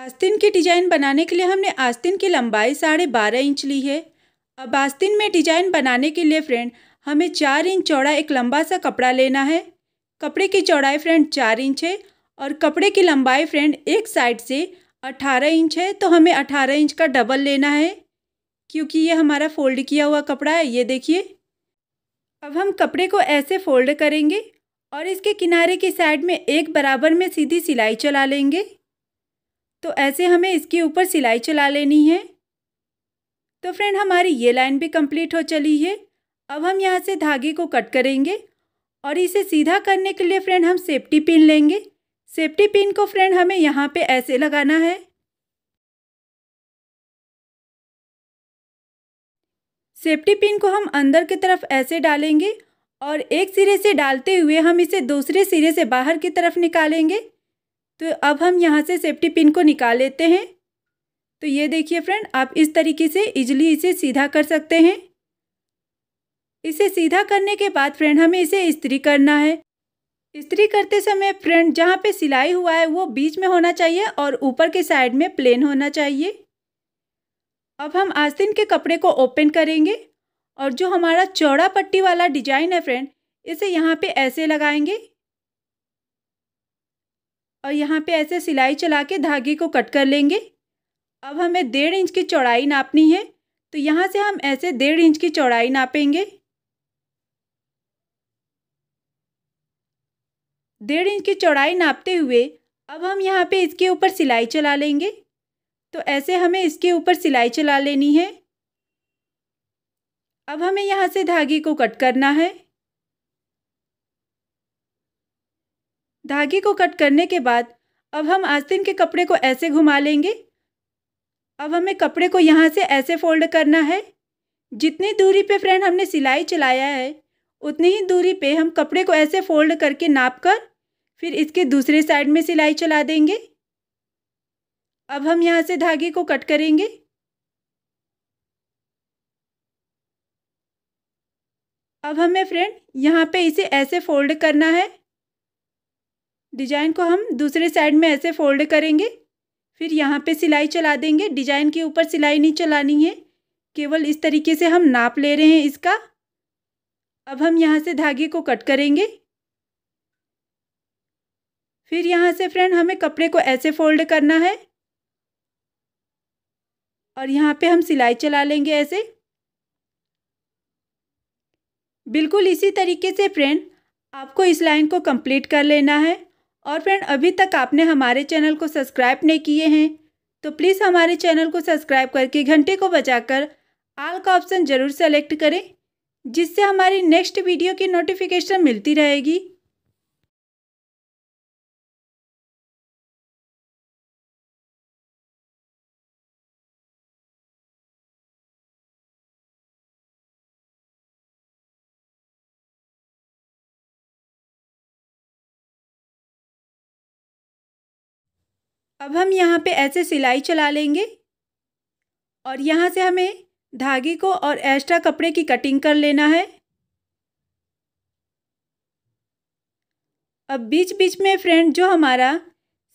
आस्तीन की डिजाइन बनाने के लिए हमने आस्तीन की लंबाई साढ़े बारह इंच ली है अब आस्तीन में डिजाइन बनाने के लिए फ्रेंड हमें चार इंच चौड़ा एक लंबा सा कपड़ा लेना है कपड़े की चौड़ाई फ्रेंड चार इंच है और कपड़े की लंबाई फ्रेंड एक साइड से अठारह इंच है तो हमें अठारह इंच का डबल लेना है क्योंकि ये हमारा फोल्ड किया हुआ कपड़ा है ये देखिए अब हम कपड़े को ऐसे फोल्ड करेंगे और इसके किनारे की साइड में एक बराबर में सीधी सिलाई चला लेंगे तो ऐसे हमें इसके ऊपर सिलाई चला लेनी है तो फ्रेंड हमारी ये लाइन भी कंप्लीट हो चली है अब हम यहाँ से धागे को कट करेंगे और इसे सीधा करने के लिए फ्रेंड हम सेफ्टी पिन लेंगे सेफ्टी पिन को फ्रेंड हमें यहाँ पे ऐसे लगाना है सेफ्टी पिन को हम अंदर की तरफ ऐसे डालेंगे और एक सिरे से डालते हुए हम इसे दूसरे सिरे से बाहर की तरफ निकालेंगे तो अब हम यहाँ से सेफ्टी पिन को निकाल लेते हैं तो ये देखिए फ्रेंड आप इस तरीके से इजली इसे सीधा कर सकते हैं इसे सीधा करने के बाद फ्रेंड हमें इसे इस्त्री करना है इस्त्री करते समय फ्रेंड जहाँ पे सिलाई हुआ है वो बीच में होना चाहिए और ऊपर के साइड में प्लेन होना चाहिए अब हम आस्तीन के कपड़े को ओपन करेंगे और जो हमारा चौड़ा पट्टी वाला डिजाइन है फ्रेंड इसे यहाँ पे ऐसे लगाएंगे और यहाँ पे ऐसे सिलाई चला के धागे को कट कर लेंगे अब हमें डेढ़ इंच की चौड़ाई नापनी है तो यहाँ से हम ऐसे डेढ़ इंच की चौड़ाई नापेंगे डेढ़ इंच की चौड़ाई नापते हुए अब हम यहाँ पे इसके ऊपर सिलाई चला लेंगे तो ऐसे हमें इसके ऊपर सिलाई चला लेनी है अब हमें यहाँ से धागे को कट करना है धागे को कट करने के बाद अब हम आस्तीन के कपड़े को ऐसे घुमा लेंगे अब हमें कपड़े को यहाँ से ऐसे फोल्ड करना है जितनी दूरी पे फ्रेंड हमने सिलाई चलाया है उतनी ही दूरी पे हम कपड़े को ऐसे फोल्ड करके नाप कर फिर इसके दूसरे साइड में सिलाई चला देंगे अब हम यहाँ से धागे को कट करेंगे अब हमें फ्रेंड यहाँ पे इसे ऐसे फोल्ड करना है डिजाइन को हम दूसरे साइड में ऐसे फोल्ड करेंगे फिर यहाँ पे सिलाई चला देंगे डिजाइन के ऊपर सिलाई नहीं चलानी है केवल इस तरीके से हम नाप ले रहे हैं इसका अब हम यहाँ से धागे को कट करेंगे फिर यहाँ से फ्रेंड हमें कपड़े को ऐसे फोल्ड करना है और यहाँ पे हम सिलाई चला लेंगे ऐसे बिल्कुल इसी तरीके से फ्रेंड आपको इस लाइन को कंप्लीट कर लेना है और फ्रेंड अभी तक आपने हमारे चैनल को सब्सक्राइब नहीं किए हैं तो प्लीज़ हमारे चैनल को सब्सक्राइब करके घंटे को बजाकर आल का ऑप्शन ज़रूर सेलेक्ट करें जिससे हमारी नेक्स्ट वीडियो की नोटिफिकेशन मिलती रहेगी अब हम यहाँ पे ऐसे सिलाई चला लेंगे और यहाँ से हमें धागे को और एक्स्ट्रा कपड़े की कटिंग कर लेना है अब बीच बीच में फ्रेंड जो हमारा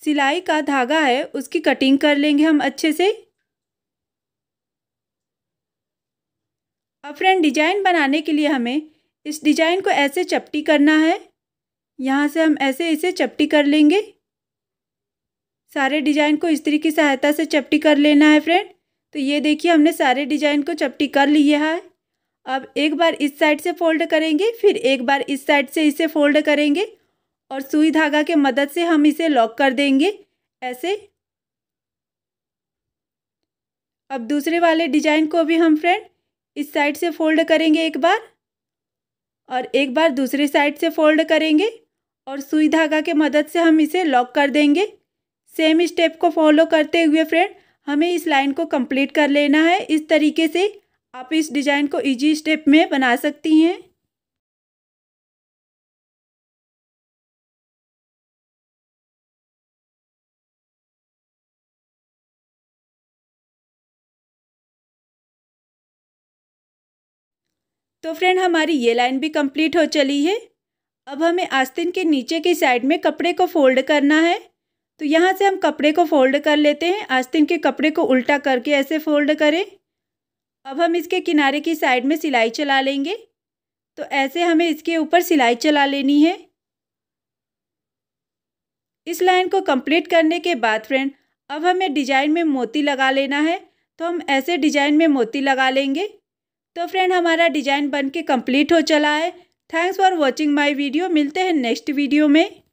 सिलाई का धागा है उसकी कटिंग कर लेंगे हम अच्छे से अब फ्रेंड डिजाइन बनाने के लिए हमें इस डिजाइन को ऐसे चपटी करना है यहाँ से हम ऐसे इसे चपटी कर लेंगे सारे डिजाइन को इस्त्री की सहायता से चपटी कर लेना है फ्रेंड तो ये देखिए हमने सारे डिजाइन को चपटी कर लिया है अब एक बार इस साइड से फोल्ड करेंगे फिर एक बार इस साइड से इसे फोल्ड करेंगे और सुई धागा के मदद से हम इसे लॉक कर देंगे ऐसे अब दूसरे वाले डिजाइन को भी हम फ्रेंड इस साइड से फोल्ड करेंगे एक बार और एक बार दूसरे साइड से फोल्ड करेंगे और सुई धागा के मदद से हम इसे लॉक कर देंगे सेम स्टेप को फॉलो करते हुए फ्रेंड हमें इस लाइन को कंप्लीट कर लेना है इस तरीके से आप इस डिज़ाइन को इजी स्टेप में बना सकती हैं तो फ्रेंड हमारी ये लाइन भी कंप्लीट हो चली है अब हमें आस्तीन के नीचे की साइड में कपड़े को फोल्ड करना है तो यहाँ से हम कपड़े को फोल्ड कर लेते हैं आस्तीन तो के कपड़े को उल्टा करके ऐसे फोल्ड करें अब हम इसके किनारे की साइड में सिलाई चला लेंगे तो ऐसे हमें इसके ऊपर सिलाई चला लेनी है इस लाइन को कंप्लीट करने के बाद फ्रेंड अब हमें डिजाइन में मोती लगा लेना है तो हम ऐसे डिजाइन में मोती लगा लेंगे तो फ्रेंड हमारा डिजाइन बन के कम्प्लीट हो चला है thanks for watching my video मिलते हैं नेक्स्ट वीडियो में